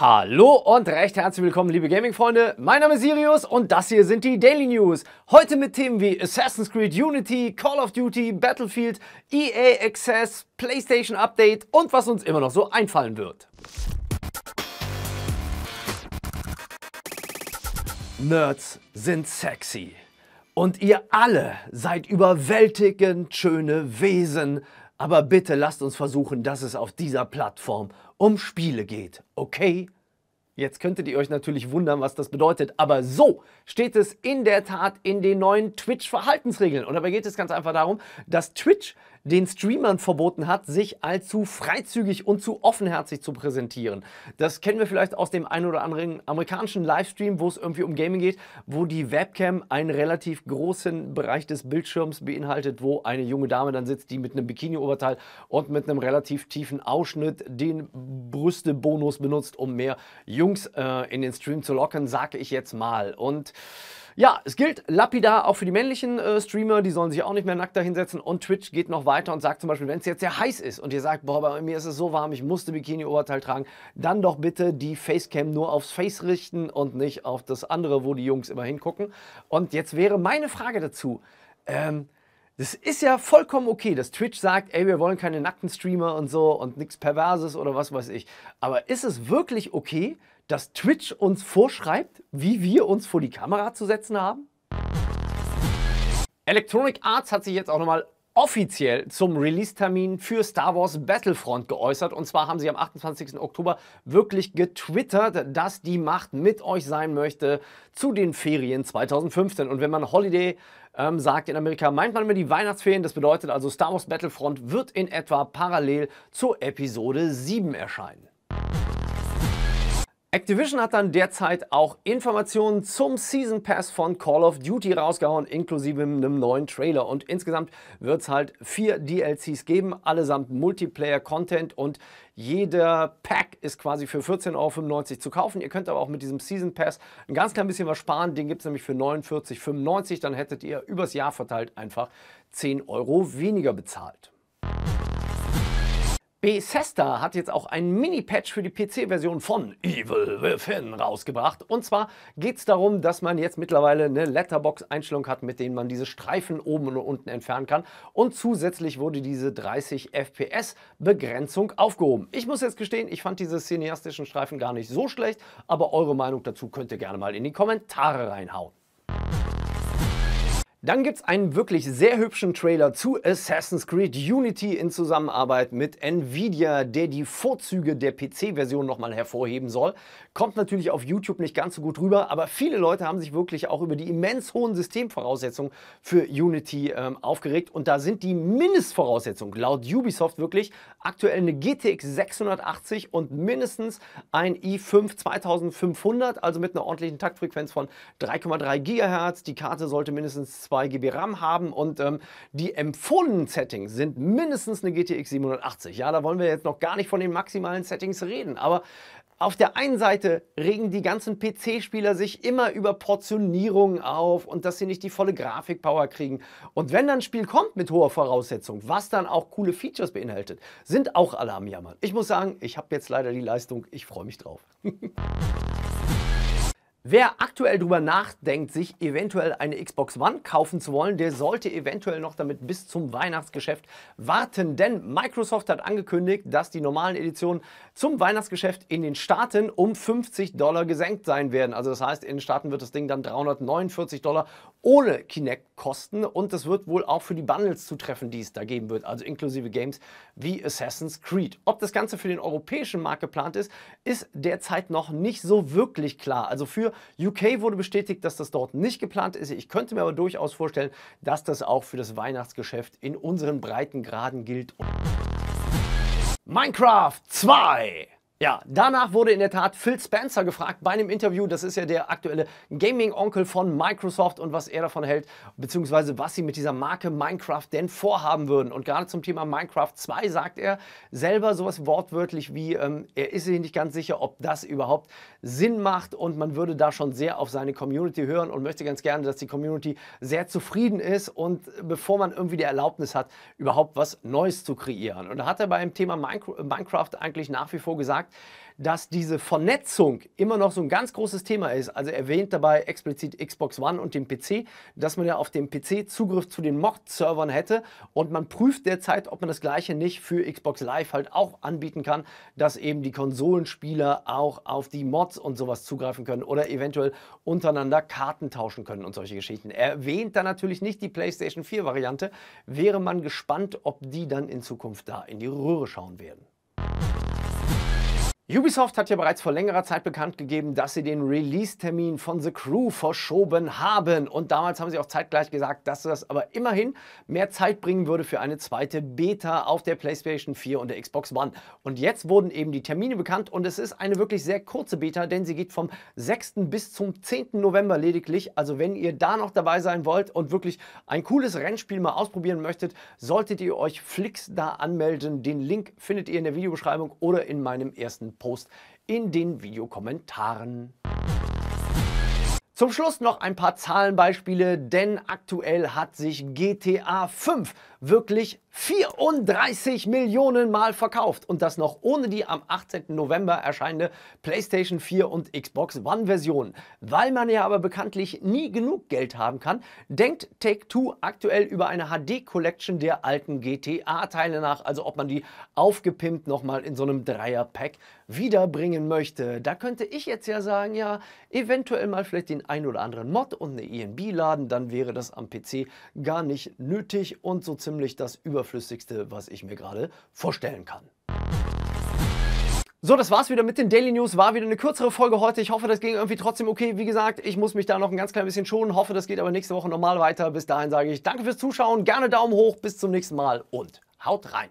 Hallo und recht herzlich willkommen, liebe Gaming-Freunde. Mein Name ist Sirius und das hier sind die Daily News. Heute mit Themen wie Assassin's Creed Unity, Call of Duty, Battlefield, EA Access, PlayStation Update und was uns immer noch so einfallen wird. Nerds sind sexy. Und ihr alle seid überwältigend schöne Wesen aber bitte lasst uns versuchen, dass es auf dieser Plattform um Spiele geht, okay? Jetzt könntet ihr euch natürlich wundern, was das bedeutet, aber so steht es in der Tat in den neuen Twitch-Verhaltensregeln. Und dabei geht es ganz einfach darum, dass Twitch den Streamern verboten hat, sich allzu freizügig und zu offenherzig zu präsentieren. Das kennen wir vielleicht aus dem einen oder anderen amerikanischen Livestream, wo es irgendwie um Gaming geht, wo die Webcam einen relativ großen Bereich des Bildschirms beinhaltet, wo eine junge Dame dann sitzt, die mit einem Bikini-Oberteil und mit einem relativ tiefen Ausschnitt den Brüste-Bonus benutzt, um mehr Jungs äh, in den Stream zu locken, sage ich jetzt mal. Und ja, es gilt lapidar auch für die männlichen äh, Streamer, die sollen sich auch nicht mehr nackt dahinsetzen. Und Twitch geht noch weiter und sagt zum Beispiel, wenn es jetzt sehr heiß ist und ihr sagt, boah, bei mir ist es so warm, ich musste Bikini-Oberteil tragen, dann doch bitte die Facecam nur aufs Face richten und nicht auf das andere, wo die Jungs immer hingucken. Und jetzt wäre meine Frage dazu. Ähm, das ist ja vollkommen okay, dass Twitch sagt, ey, wir wollen keine nackten Streamer und so und nichts Perverses oder was weiß ich. Aber ist es wirklich okay, dass Twitch uns vorschreibt, wie wir uns vor die Kamera zu setzen haben? Electronic Arts hat sich jetzt auch nochmal offiziell zum Release-Termin für Star Wars Battlefront geäußert. Und zwar haben sie am 28. Oktober wirklich getwittert, dass die Macht mit euch sein möchte zu den Ferien 2015. Und wenn man Holiday ähm, sagt in Amerika, meint man immer die Weihnachtsferien. Das bedeutet also, Star Wars Battlefront wird in etwa parallel zur Episode 7 erscheinen. Activision hat dann derzeit auch Informationen zum Season Pass von Call of Duty rausgehauen, inklusive einem neuen Trailer. Und insgesamt wird es halt vier DLCs geben, allesamt Multiplayer-Content und jeder Pack ist quasi für 14,95 Euro zu kaufen. Ihr könnt aber auch mit diesem Season Pass ein ganz klein bisschen was sparen. Den gibt es nämlich für 49,95 Dann hättet ihr übers Jahr verteilt einfach 10 Euro weniger bezahlt. Bethesda hat jetzt auch einen Mini-Patch für die PC-Version von Evil Within rausgebracht. Und zwar geht es darum, dass man jetzt mittlerweile eine Letterbox-Einstellung hat, mit denen man diese Streifen oben und unten entfernen kann. Und zusätzlich wurde diese 30 FPS-Begrenzung aufgehoben. Ich muss jetzt gestehen, ich fand diese cineastischen Streifen gar nicht so schlecht, aber eure Meinung dazu könnt ihr gerne mal in die Kommentare reinhauen. Dann gibt es einen wirklich sehr hübschen Trailer zu Assassin's Creed Unity in Zusammenarbeit mit Nvidia, der die Vorzüge der PC-Version nochmal hervorheben soll. Kommt natürlich auf YouTube nicht ganz so gut rüber, aber viele Leute haben sich wirklich auch über die immens hohen Systemvoraussetzungen für Unity ähm, aufgeregt. Und da sind die Mindestvoraussetzungen laut Ubisoft wirklich aktuell eine GTX 680 und mindestens ein i5 2500, also mit einer ordentlichen Taktfrequenz von 3,3 GHz. Die Karte sollte mindestens 2 GB RAM haben und ähm, die empfohlenen Settings sind mindestens eine GTX 780. Ja, da wollen wir jetzt noch gar nicht von den maximalen Settings reden, aber auf der einen Seite regen die ganzen PC-Spieler sich immer über Portionierungen auf und dass sie nicht die volle Grafikpower kriegen. Und wenn dann ein Spiel kommt mit hoher Voraussetzung, was dann auch coole Features beinhaltet, sind auch alle am Jammern. Ich muss sagen, ich habe jetzt leider die Leistung, ich freue mich drauf. Wer aktuell darüber nachdenkt, sich eventuell eine Xbox One kaufen zu wollen, der sollte eventuell noch damit bis zum Weihnachtsgeschäft warten, denn Microsoft hat angekündigt, dass die normalen Editionen zum Weihnachtsgeschäft in den Staaten um 50 Dollar gesenkt sein werden. Also das heißt, in den Staaten wird das Ding dann 349 Dollar ohne Kinect kosten und das wird wohl auch für die Bundles zutreffen, die es da geben wird, also inklusive Games wie Assassin's Creed. Ob das Ganze für den europäischen Markt geplant ist, ist derzeit noch nicht so wirklich klar. Also für UK wurde bestätigt, dass das dort nicht geplant ist. Ich könnte mir aber durchaus vorstellen, dass das auch für das Weihnachtsgeschäft in unseren Breitengraden gilt. Minecraft 2 ja, danach wurde in der Tat Phil Spencer gefragt bei einem Interview, das ist ja der aktuelle Gaming-Onkel von Microsoft und was er davon hält, beziehungsweise was sie mit dieser Marke Minecraft denn vorhaben würden. Und gerade zum Thema Minecraft 2 sagt er selber sowas wortwörtlich wie, ähm, er ist sich nicht ganz sicher, ob das überhaupt Sinn macht und man würde da schon sehr auf seine Community hören und möchte ganz gerne, dass die Community sehr zufrieden ist und bevor man irgendwie die Erlaubnis hat, überhaupt was Neues zu kreieren. Und da hat er beim Thema Minecraft eigentlich nach wie vor gesagt, gesagt, dass diese Vernetzung immer noch so ein ganz großes Thema ist. Also erwähnt dabei explizit Xbox One und den PC, dass man ja auf dem PC Zugriff zu den Mod-Servern hätte und man prüft derzeit, ob man das gleiche nicht für Xbox Live halt auch anbieten kann, dass eben die Konsolenspieler auch auf die Mods und sowas zugreifen können oder eventuell untereinander Karten tauschen können und solche Geschichten. Erwähnt da natürlich nicht die PlayStation 4 Variante, wäre man gespannt, ob die dann in Zukunft da in die Röhre schauen werden. Ubisoft hat ja bereits vor längerer Zeit bekannt gegeben, dass sie den Release-Termin von The Crew verschoben haben. Und damals haben sie auch zeitgleich gesagt, dass das aber immerhin mehr Zeit bringen würde für eine zweite Beta auf der PlayStation 4 und der Xbox One. Und jetzt wurden eben die Termine bekannt und es ist eine wirklich sehr kurze Beta, denn sie geht vom 6. bis zum 10. November lediglich. Also wenn ihr da noch dabei sein wollt und wirklich ein cooles Rennspiel mal ausprobieren möchtet, solltet ihr euch Flix da anmelden. Den Link findet ihr in der Videobeschreibung oder in meinem ersten Post in den Videokommentaren. Zum Schluss noch ein paar Zahlenbeispiele, denn aktuell hat sich GTA 5 wirklich 34 Millionen Mal verkauft und das noch ohne die am 18. November erscheinende PlayStation 4 und Xbox One Version. Weil man ja aber bekanntlich nie genug Geld haben kann, denkt Take-Two aktuell über eine HD Collection der alten GTA Teile nach, also ob man die aufgepimpt nochmal in so einem Dreier Pack wiederbringen möchte. Da könnte ich jetzt ja sagen, ja, eventuell mal vielleicht den ein oder anderen Mod und eine ENB laden, dann wäre das am PC gar nicht nötig und so ziemlich das über Überflüssigste, was ich mir gerade vorstellen kann. So, das war's wieder mit den Daily News. War wieder eine kürzere Folge heute. Ich hoffe, das ging irgendwie trotzdem okay. Wie gesagt, ich muss mich da noch ein ganz klein bisschen schonen. Hoffe, das geht aber nächste Woche normal weiter. Bis dahin sage ich danke fürs Zuschauen, gerne Daumen hoch, bis zum nächsten Mal und haut rein.